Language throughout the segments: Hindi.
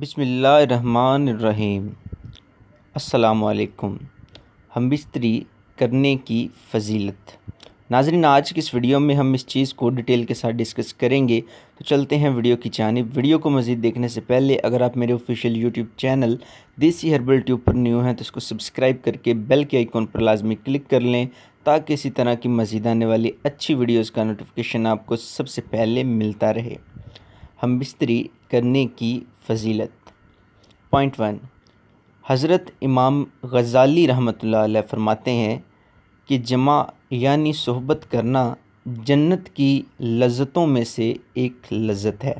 बिसमीम् अल्लाम हम बिस्तरी करने की फजीलत नाजरीन आज की इस वीडियो में हम इस चीज़ को डिटेल के साथ डिस्कस करेंगे तो चलते हैं वीडियो की जानब वीडियो को मज़ीद देखने से पहले अगर आप मेरे official YouTube channel Desi herbal tube पर न्यू हैं तो इसको सब्सक्राइब करके बेल के आइकॉन पर लाजमी क्लिक कर लें ताकि इसी तरह की मज़ीद आने वाली अच्छी वीडियोज़ का नोटिफिकेशन आपको सबसे पहले मिलता रहे हम बिस्तरी करने की फजीलत पॉइंट वन हज़रत इमाम गज़ाली रहमत फ़रमाते हैं कि जमा यानी सहबत करना जन्नत की लज्जतों में से एक लज्जत है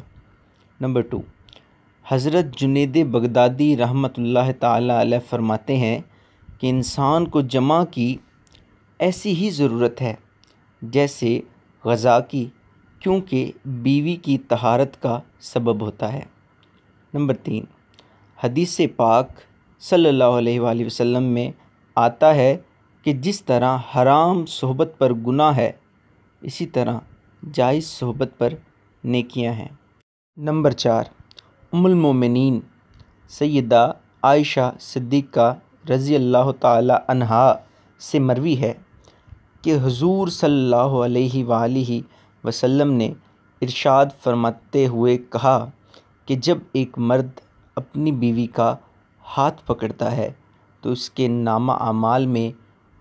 नंबर टू हज़रत जुनेद बगदादी रहमत ला फ़रमाते हैं कि इंसान को जमा की ऐसी ही ज़रूरत है जैसे गज़ा की क्योंकि बीवी की तहारत का सबब होता है नंबर तीन हदीस पाक सल्लल्लाहु अलैहि वसल्लम में आता है कि जिस तरह हराम सोहबत पर गुनाह है इसी तरह जायज़ सोहबत पर नेकियां हैं नंबर चार उमुलमोमिन सैदा आयशा सिद्दीक़ा रज़ी अल्लाह तहा से मरवी है कि हजूर सल्लल्लाहु अलैहि वसल्लम ने इरशाद फरमाते हुए कहा कि जब एक मर्द अपनी बीवी का हाथ पकड़ता है तो उसके नामा अमाल में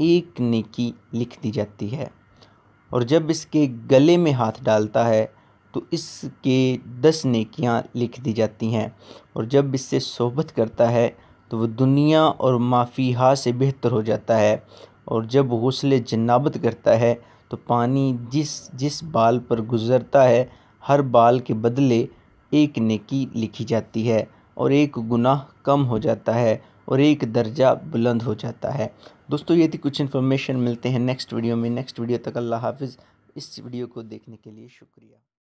एक नेकी लिख दी जाती है और जब इसके गले में हाथ डालता है तो इसके दस नेकियां लिख दी जाती हैं और जब इससे सोहबत करता है तो वह दुनिया और माफिया से बेहतर हो जाता है और जब हौसले जन्नाबत करता है तो पानी जिस जिस बाल पर गुज़रता है हर बाल के बदले एक नेकी लिखी जाती है और एक गुनाह कम हो जाता है और एक दर्जा बुलंद हो जाता है दोस्तों ये थी कुछ इन्फॉर्मेशन मिलते हैं नेक्स्ट वीडियो में नेक्स्ट वीडियो तक अल्लाह हाफिज़ इस वीडियो को देखने के लिए शुक्रिया